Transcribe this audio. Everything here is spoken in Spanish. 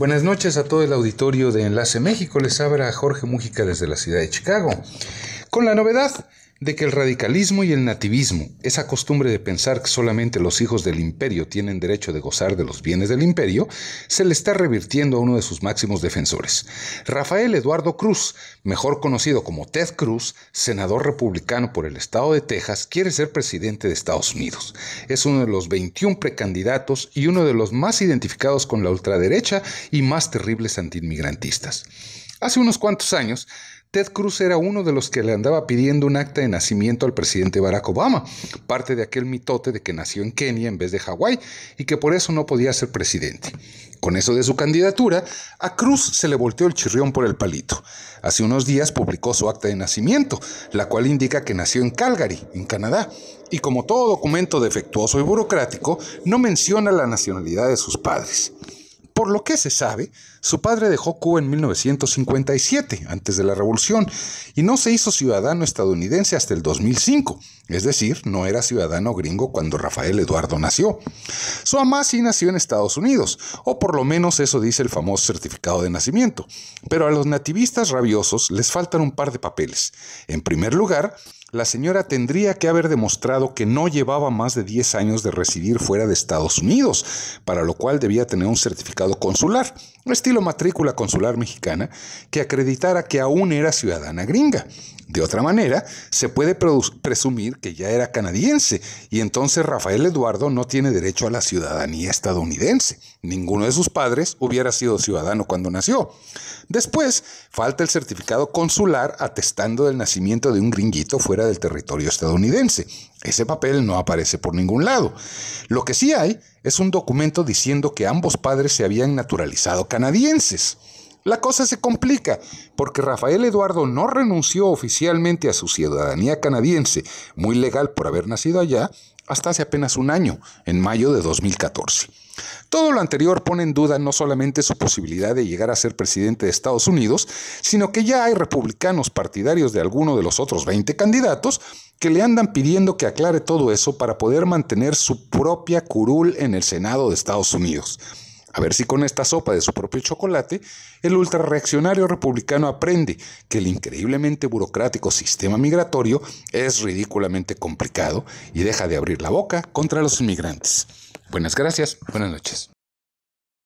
Buenas noches a todo el auditorio de Enlace México. Les abra Jorge Mújica desde la ciudad de Chicago. Con la novedad de que el radicalismo y el nativismo, esa costumbre de pensar que solamente los hijos del imperio tienen derecho de gozar de los bienes del imperio, se le está revirtiendo a uno de sus máximos defensores. Rafael Eduardo Cruz, mejor conocido como Ted Cruz, senador republicano por el estado de Texas, quiere ser presidente de Estados Unidos. Es uno de los 21 precandidatos y uno de los más identificados con la ultraderecha y más terribles antiinmigrantistas. Hace unos cuantos años, Ted Cruz era uno de los que le andaba pidiendo un acta de nacimiento al presidente Barack Obama, parte de aquel mitote de que nació en Kenia en vez de Hawái y que por eso no podía ser presidente. Con eso de su candidatura, a Cruz se le volteó el chirrión por el palito. Hace unos días publicó su acta de nacimiento, la cual indica que nació en Calgary, en Canadá, y como todo documento defectuoso y burocrático, no menciona la nacionalidad de sus padres lo que se sabe, su padre dejó Cuba en 1957, antes de la revolución, y no se hizo ciudadano estadounidense hasta el 2005, es decir, no era ciudadano gringo cuando Rafael Eduardo nació. Su mamá sí nació en Estados Unidos, o por lo menos eso dice el famoso certificado de nacimiento, pero a los nativistas rabiosos les faltan un par de papeles. En primer lugar, la señora tendría que haber demostrado que no llevaba más de 10 años de residir fuera de Estados Unidos, para lo cual debía tener un certificado consular, un estilo matrícula consular mexicana, que acreditara que aún era ciudadana gringa. De otra manera, se puede presumir que ya era canadiense y entonces Rafael Eduardo no tiene derecho a la ciudadanía estadounidense. Ninguno de sus padres hubiera sido ciudadano cuando nació. Después, falta el certificado consular atestando del nacimiento de un gringuito fuera del territorio estadounidense. Ese papel no aparece por ningún lado. Lo que sí hay es un documento diciendo que ambos padres se habían naturalizado canadienses. La cosa se complica porque Rafael Eduardo no renunció oficialmente a su ciudadanía canadiense, muy legal por haber nacido allá, hasta hace apenas un año, en mayo de 2014. Todo lo anterior pone en duda no solamente su posibilidad de llegar a ser presidente de Estados Unidos, sino que ya hay republicanos partidarios de alguno de los otros 20 candidatos que le andan pidiendo que aclare todo eso para poder mantener su propia curul en el Senado de Estados Unidos. A ver si con esta sopa de su propio chocolate, el ultrarreaccionario republicano aprende que el increíblemente burocrático sistema migratorio es ridículamente complicado y deja de abrir la boca contra los inmigrantes. Buenas gracias, buenas noches.